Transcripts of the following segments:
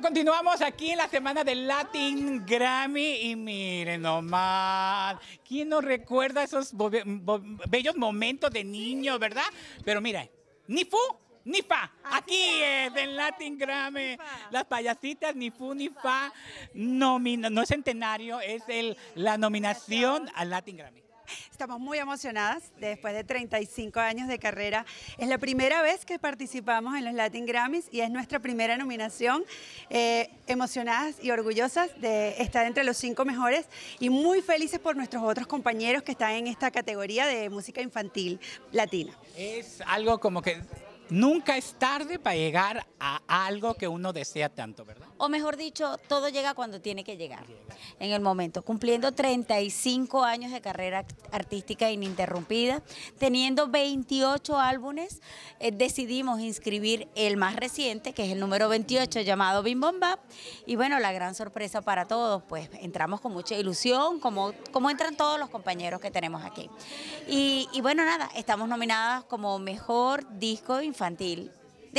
continuamos aquí en la semana del Latin Grammy y miren nomás, ¿quién nos recuerda esos bellos momentos de niño, verdad? Pero mira, ni fu ni fa, aquí es el Latin Grammy, las payasitas ni fu ni fa, no es centenario, es el, la nominación al Latin Grammy. Estamos muy emocionadas después de 35 años de carrera. Es la primera vez que participamos en los Latin Grammys y es nuestra primera nominación. Eh, emocionadas y orgullosas de estar entre los cinco mejores y muy felices por nuestros otros compañeros que están en esta categoría de música infantil latina. Es algo como que nunca es tarde para llegar a algo que uno desea tanto, ¿verdad? o mejor dicho, todo llega cuando tiene que llegar, en el momento, cumpliendo 35 años de carrera artística ininterrumpida, teniendo 28 álbumes, eh, decidimos inscribir el más reciente, que es el número 28, llamado Bim Bomba, y bueno, la gran sorpresa para todos, pues entramos con mucha ilusión, como, como entran todos los compañeros que tenemos aquí. Y, y bueno, nada, estamos nominadas como Mejor Disco Infantil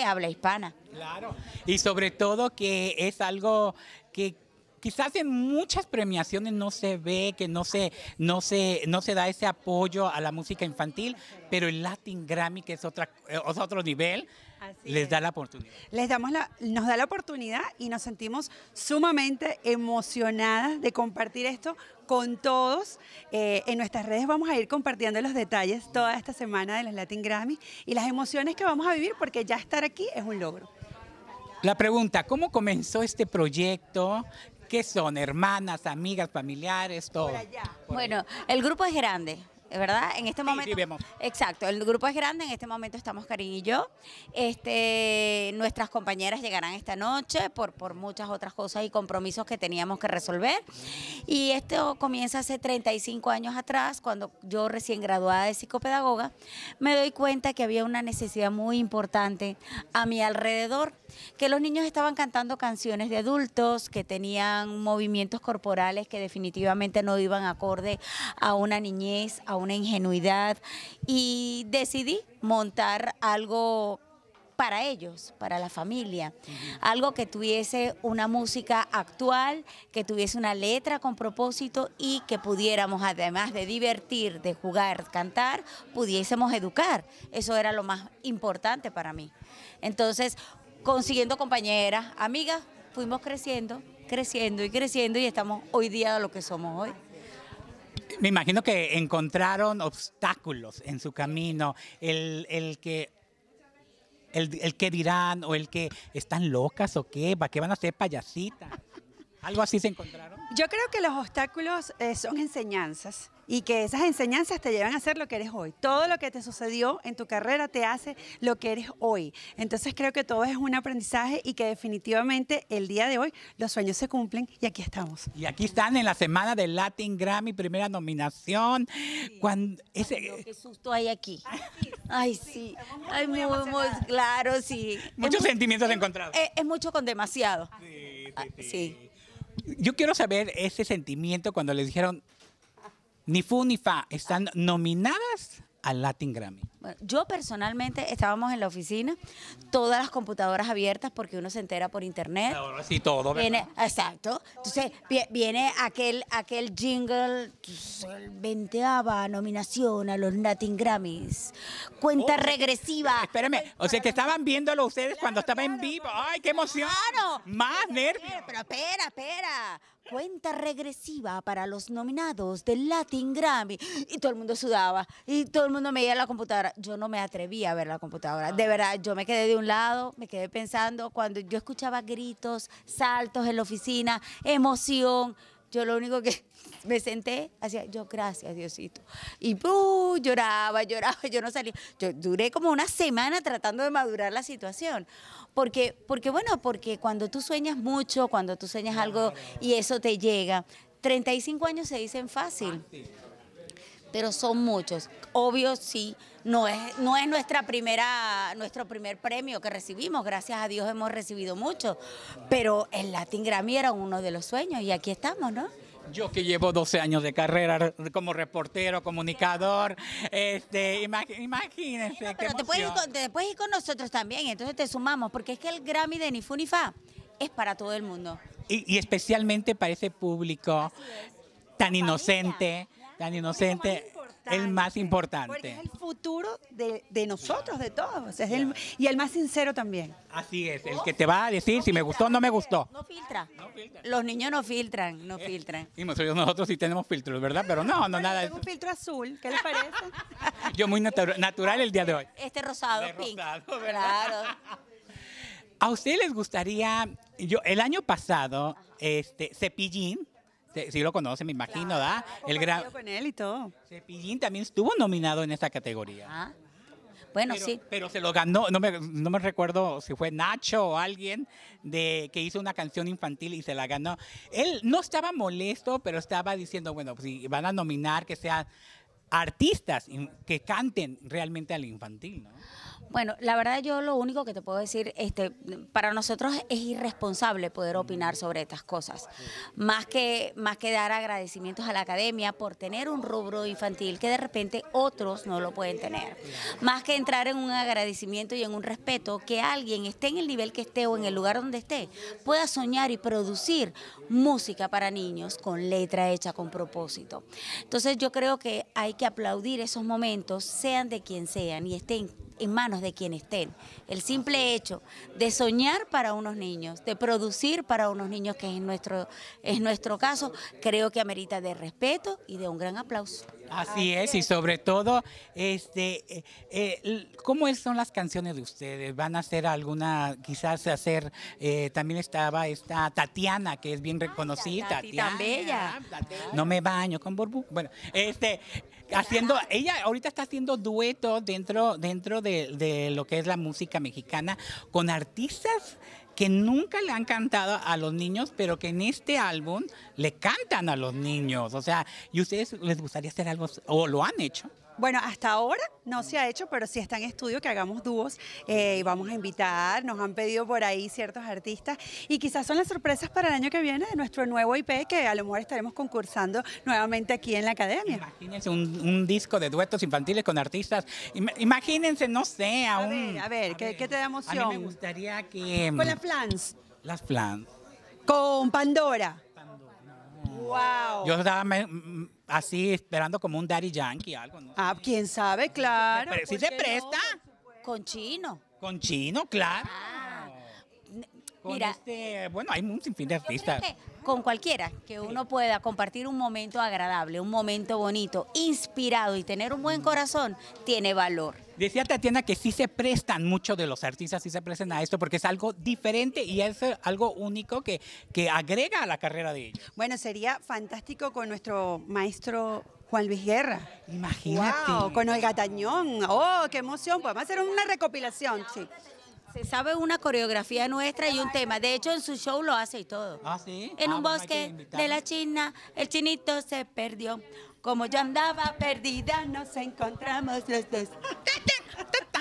habla hispana. Claro, y sobre todo que es algo que quizás en muchas premiaciones no se ve, que no se, no se, no se da ese apoyo a la música infantil, pero el Latin Grammy, que es, otra, eh, otro nivel, les da la oportunidad. Les damos la, nos da la oportunidad y nos sentimos sumamente emocionadas de compartir esto con todos. Eh, en nuestras redes vamos a ir compartiendo los detalles toda esta semana de los Latin Grammy y las emociones que vamos a vivir porque ya estar aquí es un logro. La pregunta, ¿cómo comenzó este proyecto? ¿Qué son? ¿Hermanas, amigas, familiares, todo? bueno, el grupo es grande. ¿verdad? En este momento. exacto, el grupo es grande, en este momento estamos Karin y yo. Este, nuestras compañeras llegarán esta noche por, por muchas otras cosas y compromisos que teníamos que resolver. Y esto comienza hace 35 años atrás, cuando yo recién graduada de psicopedagoga, me doy cuenta que había una necesidad muy importante a mi alrededor, que los niños estaban cantando canciones de adultos, que tenían movimientos corporales que definitivamente no iban acorde a una niñez, a una ingenuidad y decidí montar algo para ellos, para la familia. Algo que tuviese una música actual, que tuviese una letra con propósito y que pudiéramos, además de divertir, de jugar, cantar, pudiésemos educar. Eso era lo más importante para mí. Entonces, consiguiendo compañeras, amigas, fuimos creciendo, creciendo y creciendo y estamos hoy día lo que somos hoy me imagino que encontraron obstáculos en su camino, el, el que el, que dirán o el que están locas o qué, va, qué van a ser payasitas? ¿Algo así se encontraron? Yo creo que los obstáculos eh, son enseñanzas y que esas enseñanzas te llevan a ser lo que eres hoy. Todo lo que te sucedió en tu carrera te hace lo que eres hoy. Entonces creo que todo es un aprendizaje y que definitivamente el día de hoy los sueños se cumplen y aquí estamos. Y aquí están en la semana del Latin Grammy, primera nominación. Cuando qué susto hay aquí. Ah, Ay, sí. Ay, mi claro, sí. Muchos sentimientos encontrados. Es, mucho con demasiado. sí. sí. Ah, yo quiero saber ese sentimiento cuando les dijeron, ni fu ni fa, están nominadas al Latin Grammy yo personalmente estábamos en la oficina, todas las computadoras abiertas porque uno se entera por internet. Ahora sí, todo. Viene, exacto. Entonces viene aquel, aquel jingle, venteaba nominación a los Latin Grammys. Cuenta oh, regresiva. Espérame, o sea que estaban viéndolo ustedes cuando estaba en vivo. ¡Ay, qué emoción! Más nervios. Pero espera, espera cuenta regresiva para los nominados del Latin Grammy. Y todo el mundo sudaba. Y todo el mundo me la computadora yo no me atreví a ver la computadora. De ah. verdad, yo me quedé de un lado, me quedé pensando, cuando yo escuchaba gritos, saltos en la oficina, emoción, yo lo único que me senté, hacía yo, gracias Diosito. Y uh, lloraba, lloraba, yo no salía. Yo duré como una semana tratando de madurar la situación. Porque, porque bueno, porque cuando tú sueñas mucho, cuando tú sueñas algo y eso te llega, 35 años se dicen fácil pero son muchos. Obvio, sí, no es, no es nuestra primera, nuestro primer premio que recibimos, gracias a Dios hemos recibido muchos, pero el Latin Grammy era uno de los sueños y aquí estamos, ¿no? Yo que llevo 12 años de carrera como reportero, comunicador, este, imagínense. pero te puedes, ir, con, nosotros también, entonces te sumamos, porque es que el Grammy de Ni es para todo el mundo. Y, especialmente para ese público tan inocente tan inocente. El más importante. es el futuro de, nosotros, de todos. y el más sincero también. Así es, el que te va a decir si me gustó o no me gustó. No filtra. Los niños no filtran, no filtran. Y nosotros sí tenemos filtros, ¿verdad? Pero no, no nada. Tengo un filtro azul, ¿qué le parece? Yo muy natural el día de hoy. Este rosado, Rosado, claro. ¿A ustedes les gustaría, yo el año pasado, este Cepillín, si lo conoce, me imagino, ¿da? El gran con él y todo. Cepillín también estuvo nominado en esta categoría. Bueno, sí. Pero se lo ganó, no me, no me recuerdo si fue Nacho o alguien de, que hizo una canción infantil y se la ganó. Él no estaba molesto, pero estaba diciendo, bueno, pues, si van a nominar que sean artistas que canten realmente al infantil, ¿no? Bueno, la verdad yo lo único que te puedo decir, este, para nosotros es irresponsable poder opinar sobre estas cosas, más que, más que dar agradecimientos a la academia por tener un rubro infantil que de repente otros no lo pueden tener, más que entrar en un agradecimiento y en un respeto que alguien esté en el nivel que esté o en el lugar donde esté, pueda soñar y producir música para niños con letra hecha con propósito. Entonces yo creo que hay que aplaudir esos momentos, sean de quien sean y estén en manos de quien estén. El simple hecho de soñar para unos niños, de producir para unos niños, que es nuestro, nuestro caso, creo que amerita de respeto y de un gran aplauso. Así es, y sobre todo, este, eh, eh, ¿cómo son las canciones de ustedes? ¿Van a hacer alguna, quizás hacer, eh, también estaba esta Tatiana, que es bien ah, reconocida, Tatiana, bella. No me baño con Borbú. Bueno, este, haciendo, ella ahorita está haciendo duetos dentro, dentro de, de lo que es la música mexicana con artistas que nunca le han cantado a los niños, pero que en este álbum le cantan a los niños. O sea, ¿y ustedes les gustaría hacer algo o lo han hecho? Bueno, hasta ahora no se ha hecho, pero sí está en estudio que hagamos dúos eh, y vamos a invitar, nos han pedido por ahí ciertos artistas y quizás son las sorpresas para el año que viene de nuestro nuevo IP que a lo mejor estaremos concursando nuevamente aquí en la academia. Imagínense un, disco de duetos infantiles con artistas, imagínense, no sé, a, a Ver, ¿qué, te da emoción? A mí me gustaría que... Con las plans. Mm, las plans. Con Pandora. Pandora. Wow. Yo estaba así esperando como un daddy yankee, algo, ¿no? Ah, quién sabe, claro. Pero si se presta. con chino. Con chino, claro. Ah. mira, este, bueno, hay un sinfín de artistas con cualquiera, que uno pueda compartir un momento agradable, un momento bonito, inspirado y tener un buen corazón, tiene valor. Decía Tatiana que sí se prestan mucho de los artistas, sí se prestan a esto porque es algo diferente y es eh, algo único que, que agrega a la carrera de ellos. Bueno, sería fantástico con nuestro maestro Juan Luis Guerra. Imagínate. Wow, con Olga Tañón. Oh, qué emoción. Podemos hacer una recopilación, sí. Se sabe una coreografía nuestra y un tema. De hecho, en su show lo hace y todo. Ah, sí. En ah, un bosque de la China, el chinito se perdió. Como yo andaba perdida, nos encontramos los dos.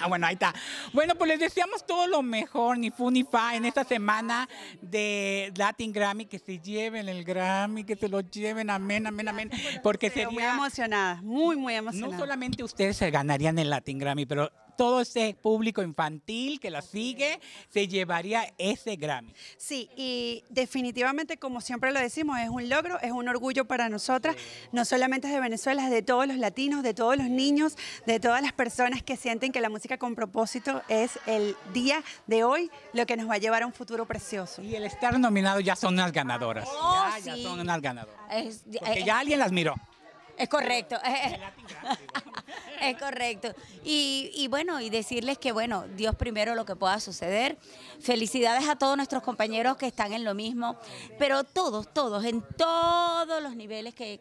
Ah, bueno, ahí está. Bueno, pues les deseamos todo lo mejor, ni fu ni fa, en esta semana de Latin Grammy, que se lleven el Grammy, que se lo lleven, amén, amén, amén. Porque sería... Muy emocionada, muy, muy emocionada. No solamente ustedes se ganarían el Latin Grammy, pero todo ese público infantil que la sigue se llevaría ese Grammy. Sí, y definitivamente, como siempre lo decimos, es un logro, es un orgullo para nosotras, no solamente de Venezuela, de todos los latinos, de todos los niños, de todas las personas que sienten que la música con propósito es el día de hoy lo que nos va a llevar a un futuro precioso. Y el estar nominado ya son unas ganadoras. Oh, ya, ya son unas ganadoras. Eh, ya alguien las miró. Es correcto. Es correcto. Y, bueno, y decirles que bueno, Dios primero lo que pueda suceder. Felicidades a todos nuestros compañeros que están en lo mismo, pero todos, todos, en todos los niveles que,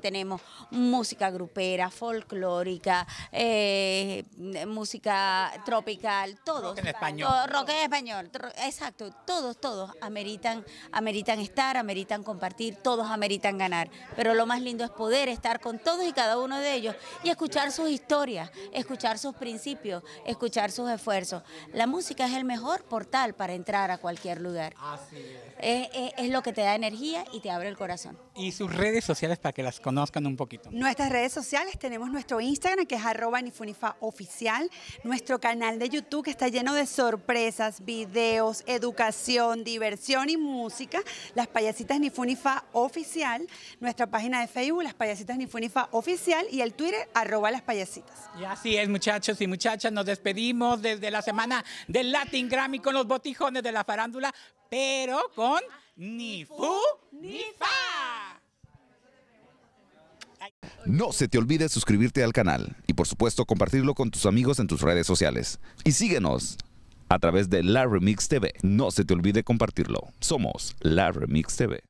tenemos. Música grupera, folclórica, eh, música tropical, todos. Rock en español. Rock en español, exacto. Todos, todos ameritan, ameritan estar, ameritan compartir, todos ameritan ganar. Pero lo más lindo es poder estar con todos y cada uno de ellos y escuchar sus historias historia, escuchar sus principios, escuchar sus esfuerzos. La música es el mejor portal para entrar a cualquier lugar. es lo que te da energía y te abre el corazón y sus redes sociales para que las conozcan un poquito. Nuestras redes sociales tenemos nuestro Instagram que es arroba Nifunifa oficial, nuestro canal de YouTube que está lleno de sorpresas, videos, educación, diversión y música, las payasitas Nifunifa oficial, nuestra página de Facebook, las payasitas Nifunifa oficial y el Twitter arroba las payasitas. Y así es muchachos y muchachas, nos despedimos desde la semana del Latin Grammy con los botijones de la farándula, pero con ni fu ni fa. No se te olvide suscribirte al canal y por supuesto compartirlo con tus amigos en tus redes sociales. Y síguenos a través de La Remix TV. No se te olvide compartirlo. Somos La Remix TV.